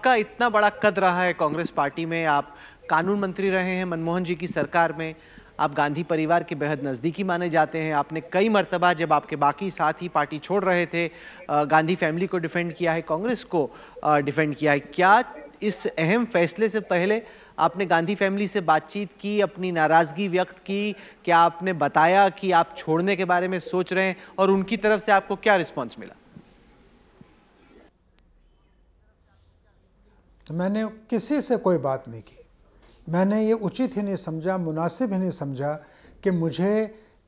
आपका इतना बड़ा कद रहा है कांग्रेस पार्टी में आप कानून मंत्री रहे हैं मनमोहन जी की सरकार में आप गांधी परिवार के बेहद नज़दीकी माने जाते हैं आपने कई मरतबा जब आपके बाकी साथ ही पार्टी छोड़ रहे थे गांधी फैमिली को डिफेंड किया है कांग्रेस को डिफेंड किया है क्या इस अहम फैसले से पहले आपने गांधी फैमिली से बातचीत की अपनी नाराज़गी व्यक्त की क्या आपने बताया कि आप छोड़ने के बारे में सोच रहे हैं और उनकी तरफ से आपको क्या रिस्पॉन्स मिला तो मैंने किसी से कोई बात नहीं की मैंने ये उचित ही नहीं समझा मुनासिब ही नहीं समझा कि मुझे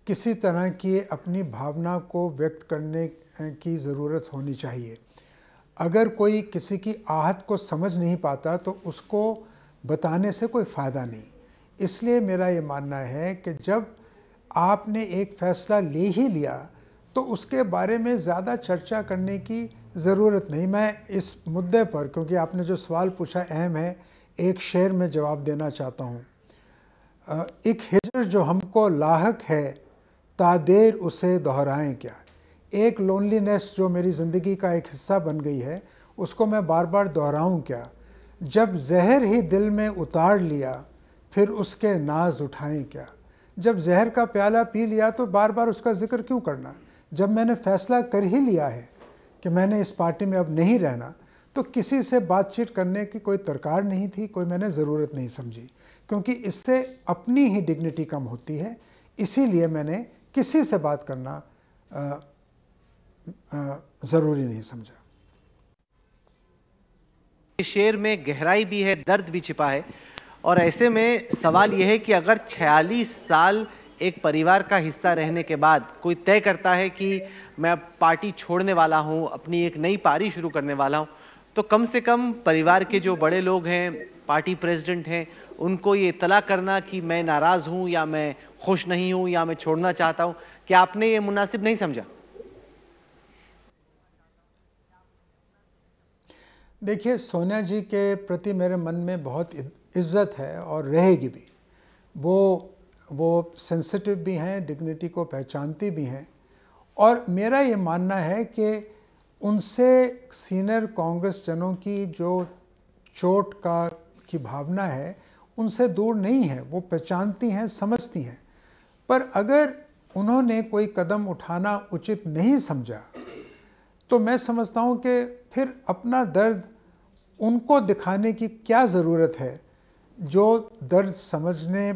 किसी तरह की अपनी भावना को व्यक्त करने की ज़रूरत होनी चाहिए अगर कोई किसी की आहत को समझ नहीं पाता तो उसको बताने से कोई फ़ायदा नहीं इसलिए मेरा ये मानना है कि जब आपने एक फ़ैसला ले ही लिया तो उसके बारे में ज़्यादा चर्चा करने की ज़रूरत नहीं मैं इस मुद्दे पर क्योंकि आपने जो सवाल पूछा अहम है एक शेर में जवाब देना चाहता हूँ एक हिजर जो हमको लाहक है तादेर उसे दोहराएं क्या एक लोनलीनेस जो मेरी ज़िंदगी का एक हिस्सा बन गई है उसको मैं बार बार दोहराऊं क्या जब जहर ही दिल में उतार लिया फिर उसके नाज उठाएं क्या जब जहर का प्याला पी लिया तो बार बार उसका ज़िक्र क्यों करना जब मैंने फैसला कर ही लिया है कि मैंने इस पार्टी में अब नहीं रहना तो किसी से बातचीत करने की कोई दरकार नहीं थी कोई मैंने ज़रूरत नहीं समझी क्योंकि इससे अपनी ही डिग्निटी कम होती है इसीलिए मैंने किसी से बात करना ज़रूरी नहीं समझा शेर में गहराई भी है दर्द भी छिपा है और ऐसे में सवाल यह है कि अगर 46 साल एक परिवार का हिस्सा रहने के बाद कोई तय करता है कि मैं पार्टी छोड़ने वाला हूँ अपनी एक नई पारी शुरू करने वाला हूँ तो कम से कम परिवार के जो बड़े लोग हैं पार्टी प्रेसिडेंट हैं उनको ये इतला करना कि मैं नाराज़ हूँ या मैं खुश नहीं हूँ या मैं छोड़ना चाहता हूँ क्या आपने ये मुनासिब नहीं समझा देखिए सोनिया जी के प्रति मेरे मन में बहुत इज्जत है और रहेगी भी वो वो सेंसिटिव भी हैं डिग्निटी को पहचानती भी हैं और मेरा ये मानना है कि उनसे सीनियर कांग्रेस जनों की जो चोट का की भावना है उनसे दूर नहीं है वो पहचानती हैं समझती हैं पर अगर उन्होंने कोई कदम उठाना उचित नहीं समझा तो मैं समझता हूँ कि फिर अपना दर्द उनको दिखाने की क्या ज़रूरत है जो दर्द समझने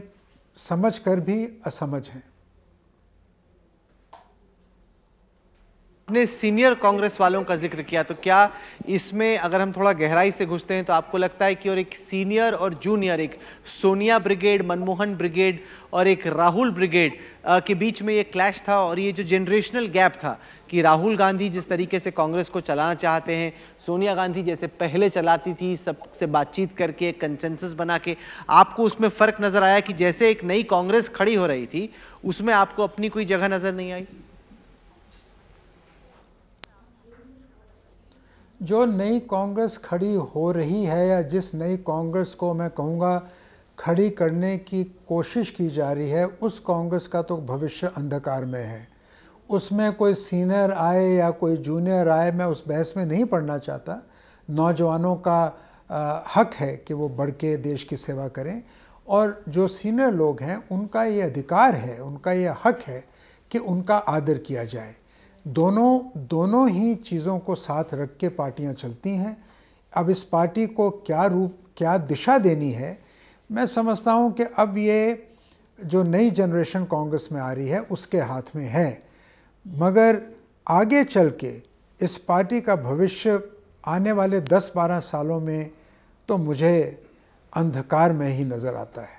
समझ कर भी असमझ हैं अपने सीनियर कांग्रेस वालों का जिक्र किया तो क्या इसमें अगर हम थोड़ा गहराई से घुसते हैं तो आपको लगता है कि और एक सीनियर और जूनियर एक सोनिया ब्रिगेड मनमोहन ब्रिगेड और एक राहुल ब्रिगेड के बीच में ये क्लैश था और ये जो जनरेशनल गैप था कि राहुल गांधी जिस तरीके से कांग्रेस को चलाना चाहते हैं सोनिया गांधी जैसे पहले चलाती थी सबसे बातचीत करके कंसेंसस बना के आपको उसमें फ़र्क नज़र आया कि जैसे एक नई कांग्रेस खड़ी हो रही थी उसमें आपको अपनी कोई जगह नज़र नहीं आई जो नई कांग्रेस खड़ी हो रही है या जिस नई कांग्रेस को मैं कहूँगा खड़ी करने की कोशिश की जा रही है उस कांग्रेस का तो भविष्य अंधकार में है उसमें कोई सीनियर आए या कोई जूनियर आए मैं उस बहस में नहीं पढ़ना चाहता नौजवानों का आ, हक है कि वो बढ़ के देश की सेवा करें और जो सीनियर लोग हैं उनका ये अधिकार है उनका ये हक है कि उनका आदर किया जाए दोनों दोनों ही चीज़ों को साथ रख के पार्टियाँ चलती हैं अब इस पार्टी को क्या रूप क्या दिशा देनी है मैं समझता हूँ कि अब ये जो नई जनरेशन कांग्रेस में आ रही है उसके हाथ में है मगर आगे चल के इस पार्टी का भविष्य आने वाले 10-12 सालों में तो मुझे अंधकार में ही नज़र आता है